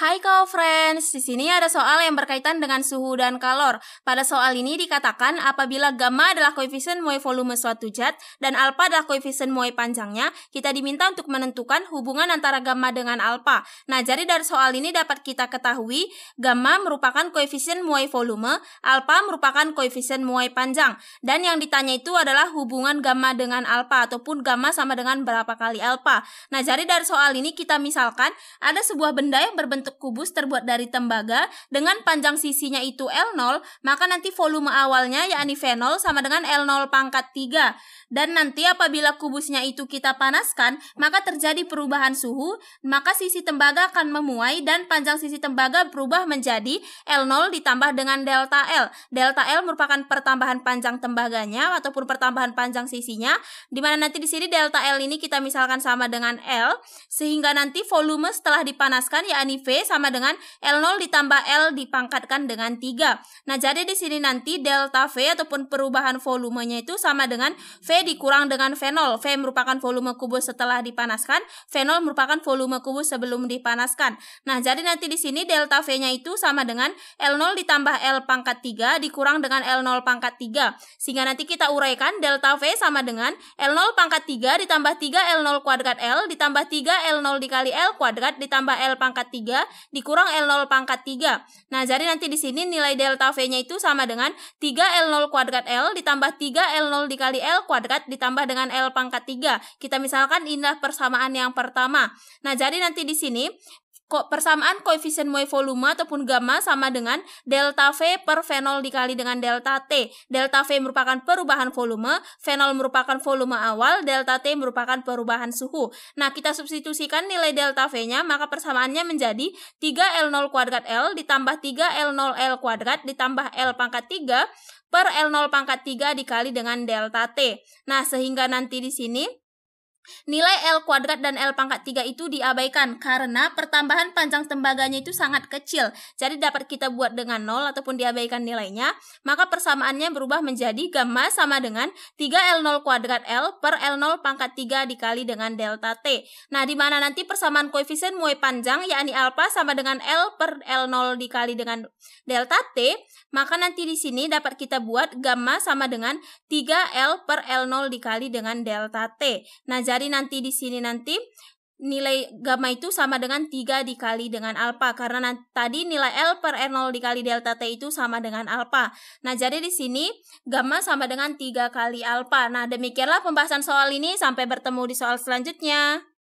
Hai kau friends, di sini ada soal yang berkaitan dengan suhu dan kalor. Pada soal ini dikatakan apabila gamma adalah koefisien moe volume suatu zat dan alpha adalah koefisien moe panjangnya, kita diminta untuk menentukan hubungan antara gamma dengan alpha. Nah, jadi dari soal ini dapat kita ketahui gamma merupakan koefisien moe volume, alpha merupakan koefisien moe panjang. Dan yang ditanya itu adalah hubungan gamma dengan alpha ataupun gamma sama dengan berapa kali alpha. Nah, jadi dari soal ini kita misalkan ada sebuah benda yang berbentuk bentuk kubus terbuat dari tembaga dengan panjang sisinya itu L0, maka nanti volume awalnya yakni V0 sama dengan L0 pangkat 3. Dan nanti apabila kubusnya itu kita panaskan, maka terjadi perubahan suhu, maka sisi tembaga akan memuai dan panjang sisi tembaga berubah menjadi L0 ditambah dengan delta L. Delta L merupakan pertambahan panjang tembaganya ataupun pertambahan panjang sisinya, di mana nanti di sini delta L ini kita misalkan sama dengan L, sehingga nanti volume setelah dipanaskan yakni V sama dengan L0 ditambah L dipangkatkan dengan 3. Nah, jadi di sini nanti delta V ataupun perubahan volumenya itu sama dengan V dikurang dengan V0. V merupakan volume kubus setelah dipanaskan, V0 merupakan volume kubus sebelum dipanaskan. Nah, jadi nanti di sini delta V-nya itu sama dengan L0 ditambah L pangkat 3 dikurang dengan L0 pangkat 3. Sehingga nanti kita uraikan delta V sama dengan L0 pangkat 3 ditambah 3 L0 kuadrat L ditambah 3 L0 dikali L kuadrat ditambah L pangkat 3 dikurang L0 pangkat 3. Nah, jadi nanti di sini nilai delta V-nya itu sama dengan 3 L0 kuadrat L ditambah 3 L0 dikali L kuadrat ditambah dengan L pangkat 3. Kita misalkan inilah persamaan yang pertama. Nah, jadi nanti di sini persamaan koefisien muai volume ataupun gamma sama dengan delta V per fenol dikali dengan delta T. Delta V merupakan perubahan volume, fenol merupakan volume awal, delta T merupakan perubahan suhu. Nah, kita substitusikan nilai delta V-nya, maka persamaannya menjadi 3L0 kuadrat L ditambah 3L0L kuadrat ditambah L pangkat 3 per L0 pangkat 3 dikali dengan delta T. Nah, sehingga nanti di sini Nilai L kuadrat dan L pangkat 3 itu diabaikan karena pertambahan panjang tembaganya itu sangat kecil. Jadi dapat kita buat dengan 0 ataupun diabaikan nilainya, maka persamaannya berubah menjadi gamma sama dengan 3L0 kuadrat L per L0 pangkat 3 dikali dengan delta T. Nah, di mana nanti persamaan koefisien muai panjang yakni alpha sama dengan L per L0 dikali dengan delta T, maka nanti di sini dapat kita buat gamma sama dengan 3L per L0 dikali dengan delta T. Nah, pelajari nanti di sini nanti nilai gamma itu sama dengan 3 dikali dengan alfa karena tadi nilai L per R0 dikali delta T itu sama dengan alfa. Nah, jadi di sini gamma sama dengan 3 kali alfa. Nah, demikianlah pembahasan soal ini sampai bertemu di soal selanjutnya.